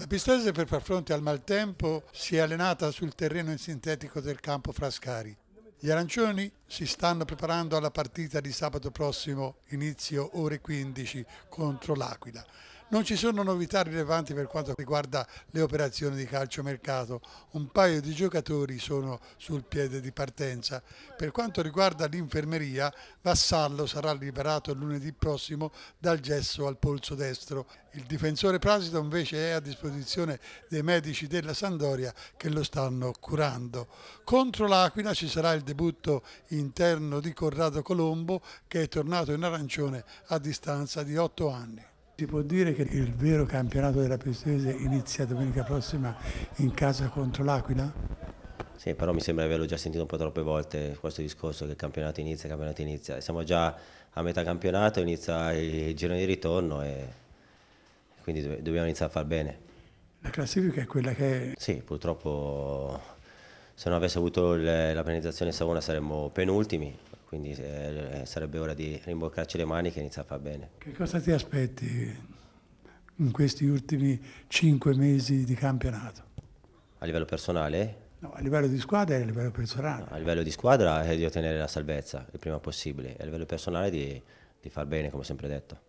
La Pistese per far fronte al maltempo si è allenata sul terreno in sintetico del campo Frascari. Gli arancioni si stanno preparando alla partita di sabato prossimo, inizio ore 15, contro l'Aquila. Non ci sono novità rilevanti per quanto riguarda le operazioni di calciomercato, un paio di giocatori sono sul piede di partenza. Per quanto riguarda l'infermeria, Vassallo sarà liberato lunedì prossimo dal gesso al polso destro. Il difensore Prasito invece è a disposizione dei medici della Sandoria che lo stanno curando. Contro l'Aquila ci sarà il debutto interno di Corrado Colombo che è tornato in arancione a distanza di otto anni. Si può dire che il vero campionato della Pistese inizia domenica prossima in casa contro l'Aquila? Sì, però mi sembra di averlo già sentito un po' troppe volte questo discorso che il campionato inizia, il campionato inizia. Siamo già a metà campionato, inizia il giro di ritorno e quindi dobbiamo iniziare a far bene. La classifica è quella che... È... Sì, purtroppo se non avesse avuto la penalizzazione Savona saremmo penultimi, quindi eh, eh, sarebbe ora di rimboccarci le maniche e iniziare a far bene. Che cosa ti aspetti in questi ultimi cinque mesi di campionato? A livello personale? No, a livello di squadra e a livello personale. No, a livello di squadra è di ottenere la salvezza il prima possibile, e a livello personale di, di far bene, come sempre detto.